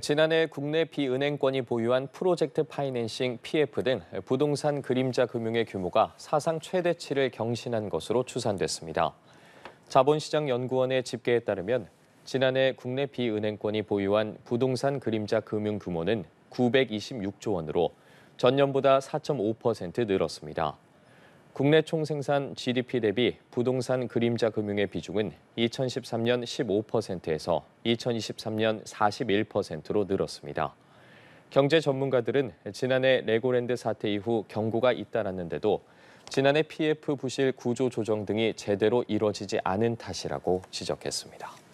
지난해 국내 비은행권이 보유한 프로젝트 파이낸싱 PF 등 부동산 그림자 금융의 규모가 사상 최대치를 경신한 것으로 추산됐습니다. 자본시장연구원의 집계에 따르면 지난해 국내 비은행권이 보유한 부동산 그림자 금융 규모는 926조 원으로 전년보다 4.5% 늘었습니다. 국내 총생산 GDP 대비 부동산 그림자 금융의 비중은 2013년 15%에서 2023년 41%로 늘었습니다. 경제 전문가들은 지난해 레고랜드 사태 이후 경고가 잇따랐는데도 지난해 PF 부실 구조 조정 등이 제대로 이뤄지지 않은 탓이라고 지적했습니다.